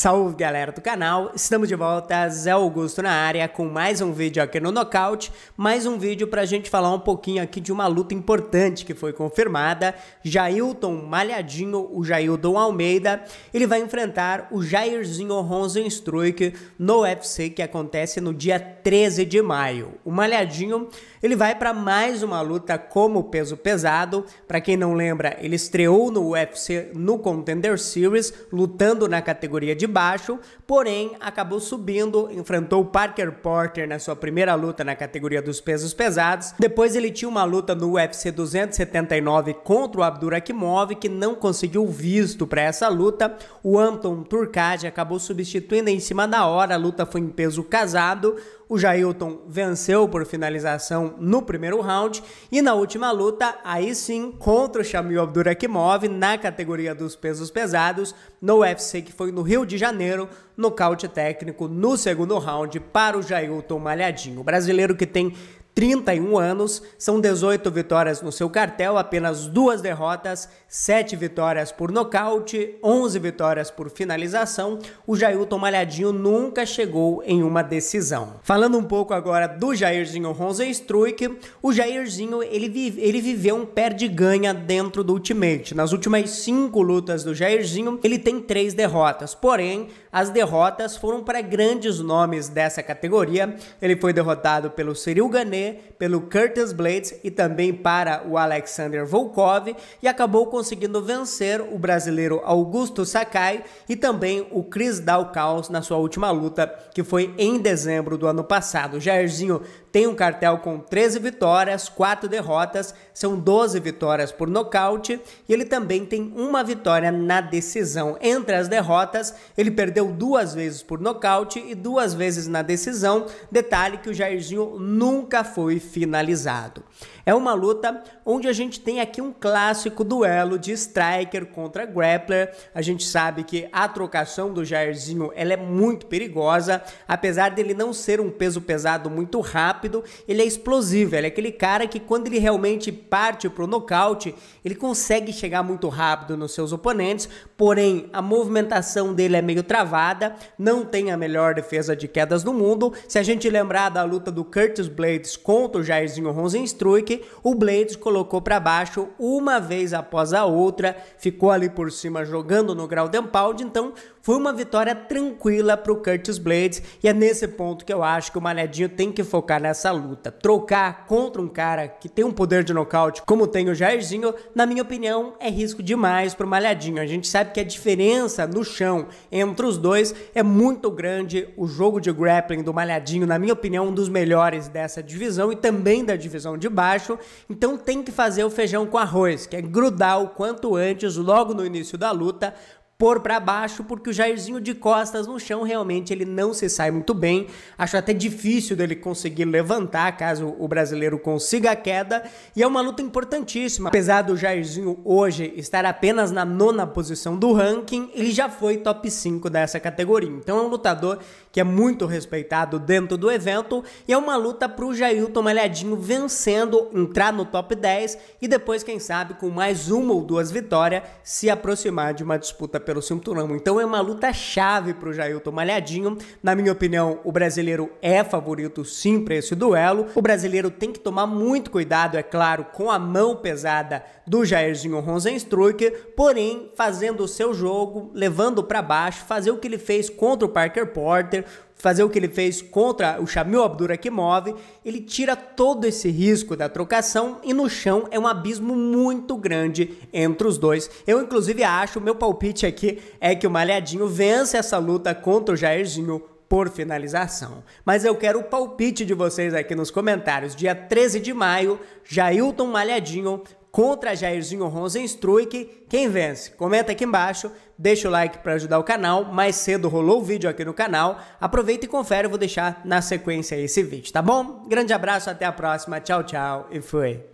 Salve galera do canal, estamos de volta, Zé Augusto na área com mais um vídeo aqui no Knockout, mais um vídeo pra gente falar um pouquinho aqui de uma luta importante que foi confirmada, Jailton Malhadinho, o Jailton Almeida, ele vai enfrentar o Jairzinho Ronzenstruik no UFC que acontece no dia 13 de maio. O Malhadinho, ele vai para mais uma luta como peso pesado, para quem não lembra, ele estreou no UFC no Contender Series, lutando na categoria de baixo, porém acabou subindo, enfrentou o Parker Porter na sua primeira luta na categoria dos pesos pesados. Depois ele tinha uma luta no UFC 279 contra o Abdurakhimov, que não conseguiu visto para essa luta. O Anton Turcade acabou substituindo em cima da hora, a luta foi em peso casado. O Jailton venceu por finalização no primeiro round e na última luta, aí sim, contra o Shamil Abdurakhimov na categoria dos pesos pesados no UFC que foi no Rio de janeiro, nocaute técnico no segundo round para o Jailton Malhadinho, brasileiro que tem 31 anos, são 18 vitórias no seu cartel, apenas duas derrotas, 7 vitórias por nocaute, 11 vitórias por finalização. O Jailton Malhadinho nunca chegou em uma decisão. Falando um pouco agora do Jairzinho Ronzenstruik, o Jairzinho ele, vive, ele viveu um perde-ganha dentro do Ultimate. Nas últimas 5 lutas do Jairzinho, ele tem 3 derrotas, porém as derrotas foram para grandes nomes dessa categoria. Ele foi derrotado pelo Cyril Ganet, pelo Curtis Blades e também para o Alexander Volkov e acabou conseguindo vencer o brasileiro Augusto Sakai e também o Chris Daukaus na sua última luta, que foi em dezembro do ano passado. Jairzinho tem um cartel com 13 vitórias, 4 derrotas, são 12 vitórias por nocaute e ele também tem uma vitória na decisão. Entre as derrotas, ele perdeu duas vezes por nocaute e duas vezes na decisão. Detalhe que o Jairzinho nunca foi finalizado. É uma luta onde a gente tem aqui um clássico duelo de striker contra grappler. A gente sabe que a trocação do Jairzinho ela é muito perigosa, apesar dele não ser um peso pesado muito rápido, ele é explosivo, ele é aquele cara que quando ele realmente parte pro nocaute, ele consegue chegar muito rápido nos seus oponentes, porém a movimentação dele é meio travada, não tem a melhor defesa de quedas do mundo. Se a gente lembrar da luta do Curtis Blades contra o Jairzinho Rosenstruik, o Blades colocou para baixo uma vez após a outra, ficou ali por cima jogando no grau de empalde. então foi uma vitória tranquila para o Curtis Blades e é nesse ponto que eu acho que o Manedinho tem que focar nessa luta. Trocar contra um cara que tem um poder de nocaute como tem o Jairzinho, na minha opinião, é risco demais para o Malhadinho. A gente sabe que a diferença no chão entre os dois é muito grande. O jogo de grappling do Malhadinho, na minha opinião, é um dos melhores dessa divisão divisão e também da divisão de baixo. Então tem que fazer o feijão com arroz, que é grudar o quanto antes, logo no início da luta, por para baixo, porque o Jairzinho de costas no chão realmente ele não se sai muito bem. Acho até difícil dele conseguir levantar caso o brasileiro consiga a queda. E é uma luta importantíssima. Apesar do Jairzinho hoje estar apenas na nona posição do ranking, ele já foi top 5 dessa categoria. Então é um lutador que é muito respeitado dentro do evento e é uma luta para o Jailton Malhadinho vencendo, entrar no top 10 e depois, quem sabe, com mais uma ou duas vitórias, se aproximar de uma disputa pelo cinturão. Então é uma luta chave para o Jailton Malhadinho. Na minha opinião, o brasileiro é favorito sim para esse duelo. O brasileiro tem que tomar muito cuidado, é claro, com a mão pesada do Jairzinho Ronzenstrucker, porém fazendo o seu jogo, levando para baixo, fazer o que ele fez contra o Parker Porter, fazer o que ele fez contra o Shamil Abdurakhimov, ele tira todo esse risco da trocação e no chão é um abismo muito grande entre os dois. Eu inclusive acho, meu palpite aqui é que o Malhadinho vence essa luta contra o Jairzinho por finalização. Mas eu quero o palpite de vocês aqui nos comentários. Dia 13 de maio, Jailton Malhadinho contra Jairzinho Ronzenstruik. Quem vence? Comenta aqui embaixo deixa o like para ajudar o canal. Mais cedo rolou o vídeo aqui no canal. Aproveita e confere, eu vou deixar na sequência esse vídeo, tá bom? Grande abraço, até a próxima. Tchau, tchau e fui.